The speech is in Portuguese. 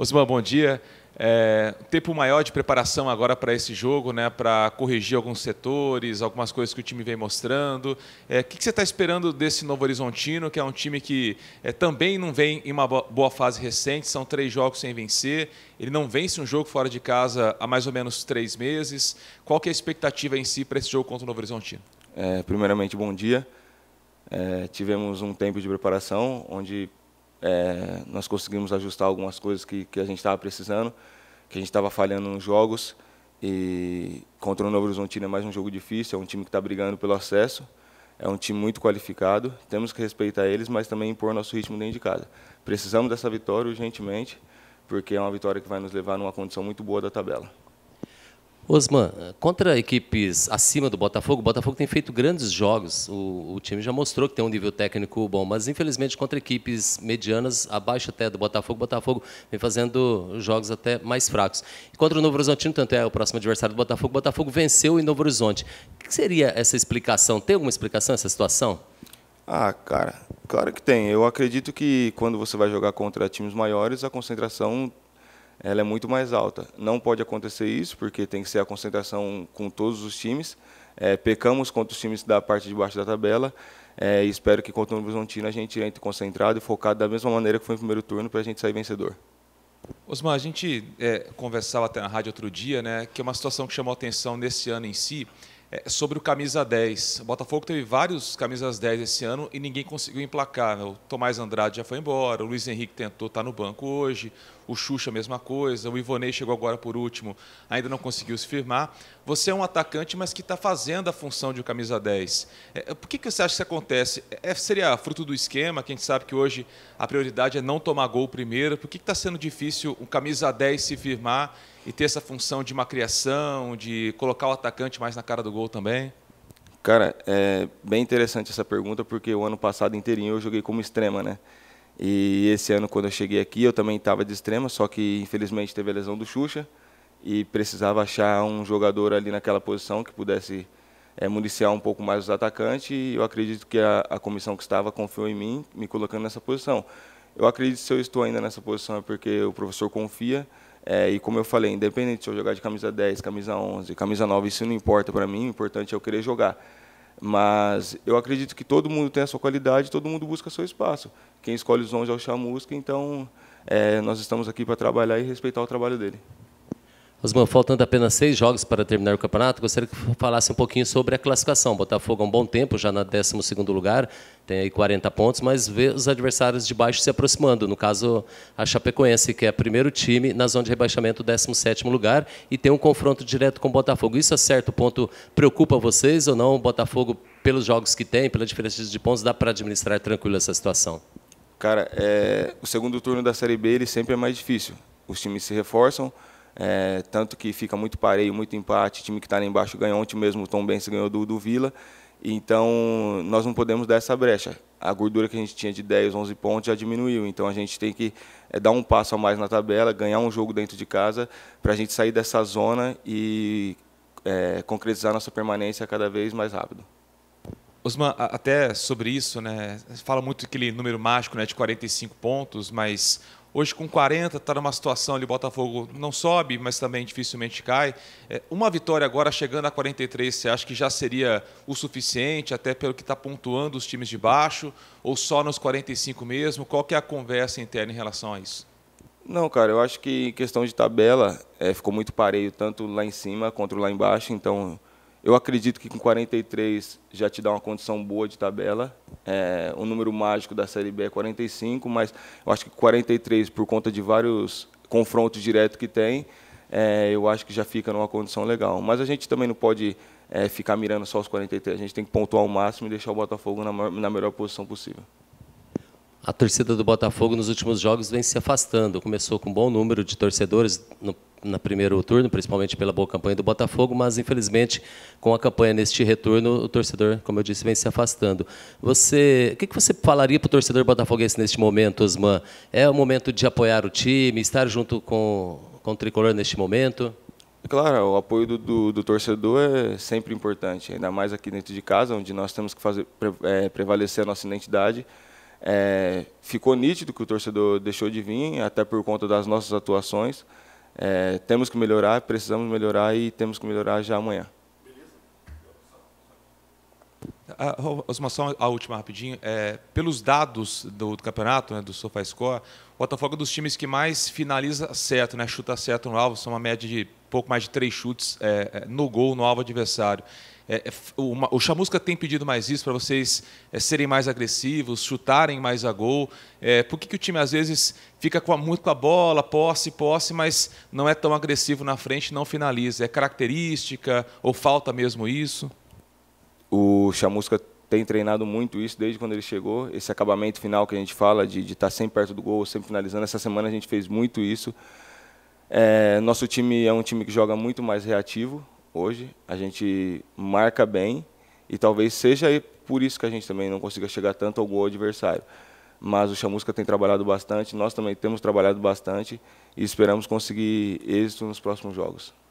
Osman, bom dia. É, tempo maior de preparação agora para esse jogo, né, para corrigir alguns setores, algumas coisas que o time vem mostrando. É, o que, que, você está esperando desse Novo Horizontino, que é um time que é, também não vem em uma boa fase recente, são três jogos sem vencer, ele não vence um jogo fora de casa há mais ou menos três meses. Qual que é a expectativa em si para esse jogo contra o Novo Horizontino? É, primeiramente, bom dia. É, tivemos um tempo de preparação onde é, nós conseguimos ajustar algumas coisas que, que a gente estava precisando, que a gente estava falhando nos jogos. E contra o Novo Horizontino é mais um jogo difícil, é um time que está brigando pelo acesso, é um time muito qualificado. Temos que respeitar eles, mas também impor nosso ritmo dentro de casa. Precisamos dessa vitória urgentemente, porque é uma vitória que vai nos levar numa condição muito boa da tabela. Osman, contra equipes acima do Botafogo, o Botafogo tem feito grandes jogos. O, o, time já mostrou que tem um nível técnico bom, mas infelizmente contra equipes medianas, abaixo até do Botafogo, o Botafogo vem fazendo jogos até mais fracos. E contra o Novo Horizonte, tanto é o próximo adversário do Botafogo, o Botafogo venceu em Novo Horizonte. O que seria essa explicação? Tem alguma explicação essa situação? Ah, cara, claro que tem. Eu acredito que quando você vai jogar contra times maiores, a concentração ela é muito mais alta. Não pode acontecer isso, porque tem que ser a concentração com todos os times. É, pecamos contra os times da parte de baixo da tabela. É, espero que contra o Horizontino a gente entre concentrado e focado da mesma maneira que foi no primeiro turno para a gente sair vencedor. Osmar, a gente é, conversava até na rádio outro dia, né, que é uma situação que chamou atenção nesse ano em si, é sobre o camisa 10. O Botafogo teve vários camisas 10 esse ano e ninguém conseguiu emplacar. Né. O Tomás Andrade já foi embora, o Luiz Henrique tentou estar tá no banco hoje, o Xuxa, a mesma coisa, o Ivonei chegou agora por último, ainda não conseguiu se firmar. Você é um atacante, mas que está fazendo a função de um camisa 10. É, é, por que, que você acha que isso acontece? É, é, seria fruto do esquema, que a gente sabe que hoje a prioridade é não tomar gol primeiro. Por que está sendo difícil o um camisa 10 se firmar e ter essa função de uma criação, de colocar o atacante mais na cara do gol também? Cara, é bem interessante essa pergunta, porque o ano passado inteirinho eu joguei como extrema, né? E esse ano, quando eu cheguei aqui, eu também estava de extrema, só que infelizmente teve a lesão do Xuxa e precisava achar um jogador ali naquela posição que pudesse é, municiar um pouco mais os atacantes. E eu acredito que a, a comissão que estava confiou em mim, me colocando nessa posição. Eu acredito que se eu estou ainda nessa posição é porque o professor confia. É, e como eu falei, independente se eu jogar de camisa 10, camisa 11, camisa 9, isso não importa para mim, o importante é eu querer jogar. Mas eu acredito que todo mundo tem a sua qualidade, todo mundo busca seu espaço. Quem escolhe os dons é o Chamusca, então é, nós estamos aqui para trabalhar e respeitar o trabalho dele. Osman, faltando apenas seis jogos para terminar o campeonato, gostaria que falasse um pouquinho sobre a classificação. Botafogo há um bom tempo, já na 12 lugar, tem aí 40 pontos, mas vê os adversários de baixo se aproximando. No caso, a Chapecoense, que é o primeiro time na zona de rebaixamento, 17 lugar, e tem um confronto direto com o Botafogo. Isso a certo ponto preocupa vocês ou não? O Botafogo, pelos jogos que tem, pela diferença de pontos, dá para administrar tranquilo essa situação? Cara, é... o segundo turno da Série B ele sempre é mais difícil. Os times se reforçam é, tanto que fica muito pareio, muito empate, o time que está lá embaixo ganhou ontem mesmo, o Tom Benz ganhou do, do Vila. Então, nós não podemos dar essa brecha. A gordura que a gente tinha de 10, 11 pontos já diminuiu. Então, a gente tem que é, dar um passo a mais na tabela, ganhar um jogo dentro de casa, para a gente sair dessa zona e é, concretizar nossa permanência cada vez mais rápido. Osman, até sobre isso, né? Fala muito aquele número mágico, né, de 45 pontos, mas Hoje, com 40, está numa situação ali, o Botafogo não sobe, mas também dificilmente cai. É, uma vitória agora, chegando a 43, você acha que já seria o suficiente, até pelo que está pontuando os times de baixo, ou só nos 45 mesmo? Qual que é a conversa interna em relação a isso? Não, cara, eu acho que em questão de tabela é, ficou muito pareio, tanto lá em cima quanto lá embaixo. Então, eu acredito que com 43 já te dá uma condição boa de tabela é, o número mágico da Série B é 45, mas eu acho que 43, por conta de vários confrontos diretos que tem, é, eu acho que já fica numa condição legal. Mas a gente também não pode é, ficar mirando só os 43, a gente tem que pontuar o máximo e deixar o Botafogo na, na melhor posição possível. A torcida do Botafogo nos últimos jogos vem se afastando. Começou com um bom número de torcedores no no primeiro turno, principalmente pela boa campanha do Botafogo, mas infelizmente com a campanha neste retorno, o torcedor, como eu disse, vem se afastando. Você, o que você falaria para o torcedor botafoguense neste momento, Osman? É o momento de apoiar o time, estar junto com, com o tricolor neste momento? Claro, o apoio do, do, do torcedor é sempre importante, ainda mais aqui dentro de casa, onde nós temos que fazer é, prevalecer a nossa identidade. É, ficou nítido que o torcedor deixou de vir, até por conta das nossas atuações. É, temos que melhorar, precisamos melhorar e temos que melhorar já amanhã. Osmar, só a última rapidinho. É, pelos dados do, do campeonato, né, do SofaScore, o Botafogo é dos times que mais finaliza certo, né, chuta certo no alvo, são uma média de pouco mais de três chutes é, é no gol, no alvo adversário. É, uma, é, o Chamusca tem pedido mais isso para vocês é, serem mais agressivos, chutarem mais a gol. É, por que, que o time às vezes fica com a, muito com a bola, posse, posse, mas não é tão agressivo na frente, não finaliza? É característica ou falta mesmo isso? O Chamusca tem treinado muito isso desde quando ele chegou. Esse acabamento final que a gente fala de estar tá sempre perto do gol, sempre finalizando. Essa semana a gente fez muito isso. É, nosso time é um time que joga muito mais reativo hoje. A gente marca bem e talvez seja por isso que a gente também não consiga chegar tanto ao gol adversário. Mas o Chamusca tem trabalhado bastante, nós também temos trabalhado bastante e esperamos conseguir êxito nos próximos jogos.